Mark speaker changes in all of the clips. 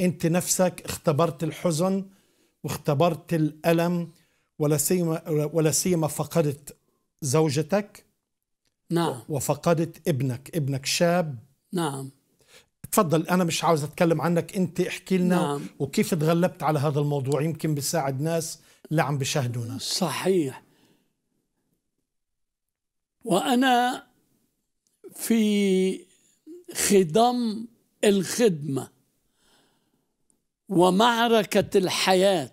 Speaker 1: انت نفسك اختبرت الحزن واختبرت الالم ولا سيما ولا سيما فقدت زوجتك نعم وفقدت ابنك ابنك شاب نعم تفضل انا مش عاوز اتكلم عنك انت احكي لنا نعم. وكيف تغلبت على هذا الموضوع يمكن بيساعد ناس اللي عم بيشاهدونا صحيح وانا في خضم الخدمه ومعركه الحياه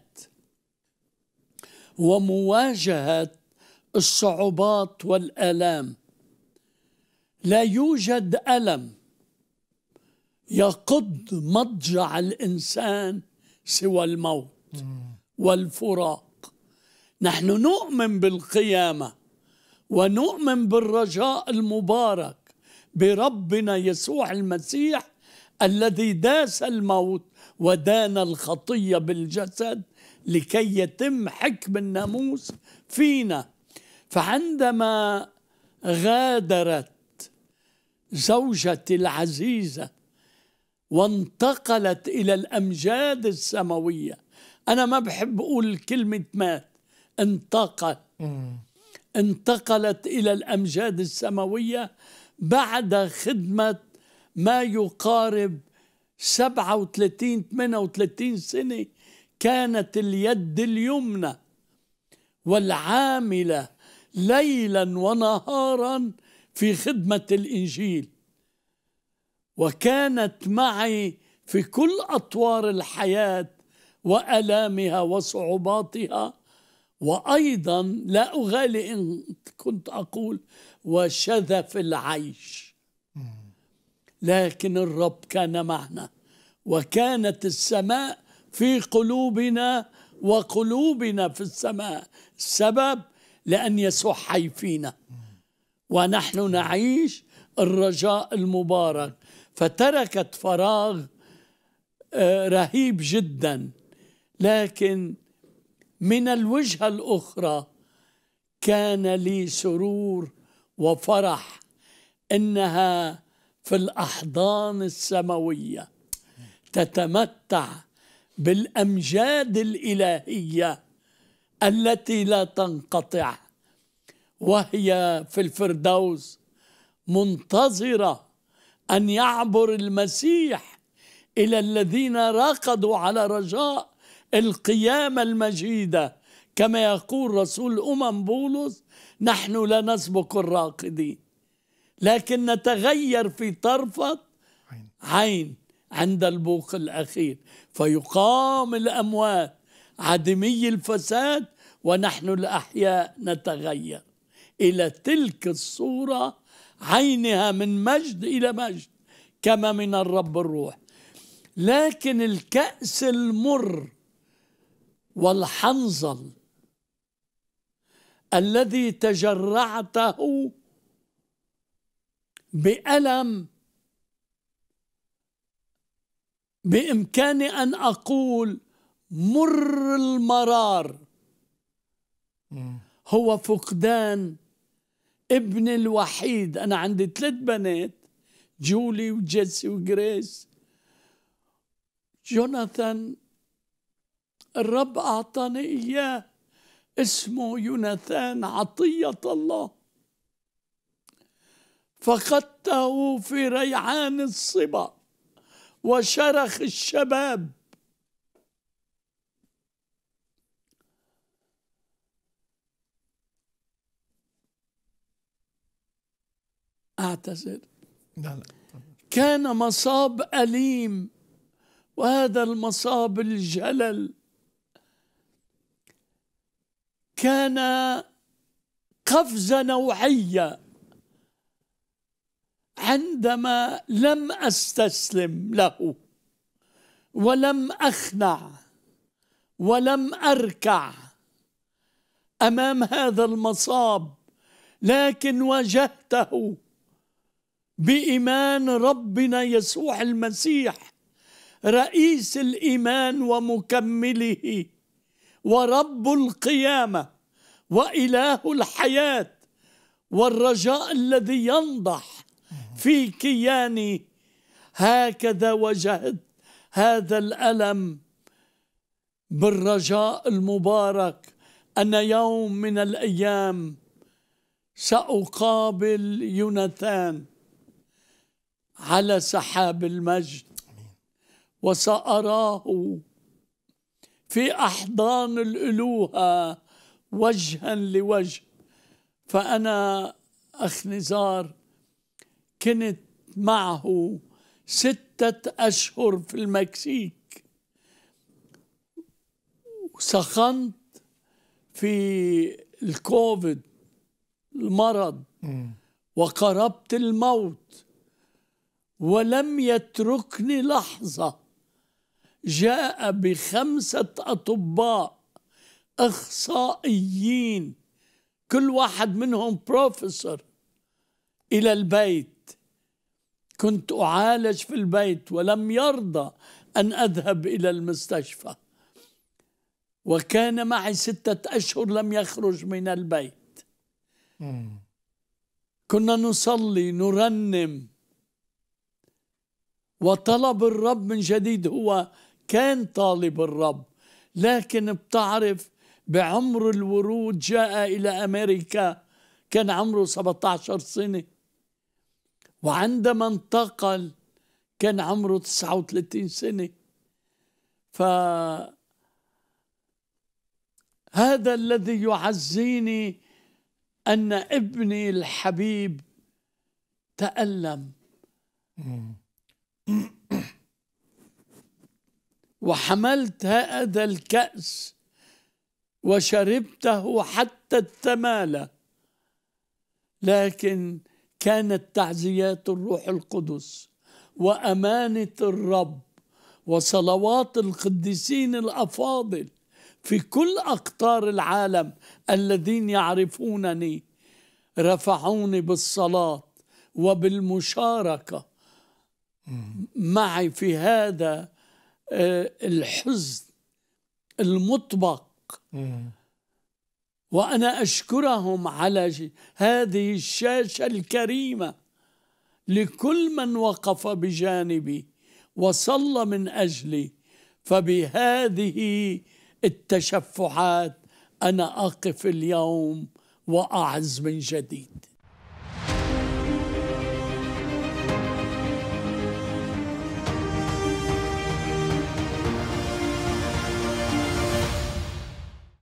Speaker 1: ومواجهه الصعوبات والالام لا يوجد الم يقض مضجع الانسان سوى الموت والفراق نحن نؤمن بالقيامه ونؤمن بالرجاء المبارك بربنا يسوع المسيح الذي داس الموت ودان الخطية بالجسد لكي يتم حكم الناموس فينا فعندما غادرت زوجتي العزيزة وانتقلت إلى الأمجاد السماوية أنا ما بحب أقول كلمة مات انتقل انتقلت إلى الأمجاد السماوية بعد خدمة ما يقارب 37 38 سنة كانت اليد اليمنى والعاملة ليلا ونهارا في خدمة الإنجيل وكانت معي في كل أطوار الحياة وألامها وصعوباتها وأيضا لا أغالي إن كنت أقول وشذف العيش لكن الرب كان معنا وكانت السماء في قلوبنا وقلوبنا في السماء السبب لأن يسوع حي فينا ونحن نعيش الرجاء المبارك فتركت فراغ آه، رهيب جدا لكن من الوجهة الأخرى كان لي سرور وفرح إنها في الأحضان السماوية تتمتع بالأمجاد الإلهية التي لا تنقطع وهي في الفردوس منتظرة أن يعبر المسيح إلى الذين راقدوا على رجاء القيامة المجيدة كما يقول رسول أمم بولس نحن لا نسبق الراقدين لكن نتغير في طرفة عين عند البوق الأخير فيقام الأموات عدمي الفساد ونحن الأحياء نتغير إلى تلك الصورة عينها من مجد إلى مجد كما من الرب الروح لكن الكأس المر والحنظل الذي تجرعته بألم بإمكاني أن أقول مر المرار هو فقدان ابني الوحيد أنا عندي ثلاث بنات جولي وجيسي وجريس جوناثان الرب أعطاني إياه اسمه يوناثان عطية الله فقدته في ريعان الصبا وشرخ الشباب اعتذر لا لا. كان مصاب اليم وهذا المصاب الجلل كان قفزه نوعيه عندما لم استسلم له ولم اخنع ولم اركع امام هذا المصاب لكن واجهته بايمان ربنا يسوع المسيح رئيس الايمان ومكمله ورب القيامه واله الحياه والرجاء الذي ينضح في كياني هكذا وجهت هذا الألم بالرجاء المبارك أن يوم من الأيام سأقابل يوناثان على سحاب المجد وسأراه في أحضان الألوهة وجها لوجه فأنا أخ نزار كنت معه ستة أشهر في المكسيك سخنت في الكوفيد المرض وقربت الموت ولم يتركني لحظة جاء بخمسة أطباء إخصائيين كل واحد منهم بروفيسور إلى البيت كنت أعالج في البيت ولم يرضى أن أذهب إلى المستشفى وكان معي ستة أشهر لم يخرج من البيت كنا نصلي نرنم وطلب الرب من جديد هو كان طالب الرب لكن بتعرف بعمر الورود جاء إلى أمريكا كان عمره 17 سنة وعندما انتقل كان عمره 39 سنة ف هذا الذي يعزيني أن ابني الحبيب تألم وحملت هذا الكأس وشربته حتى الثمالة لكن كانت تعزيات الروح القدس وامانه الرب وصلوات القديسين الافاضل في كل اقطار العالم الذين يعرفونني رفعوني بالصلاه وبالمشاركه معي في هذا آه، الحزن المطبق وأنا أشكرهم على هذه الشاشة الكريمة لكل من وقف بجانبي وصلى من أجلي فبهذه التشفعات أنا أقف اليوم وأعز من جديد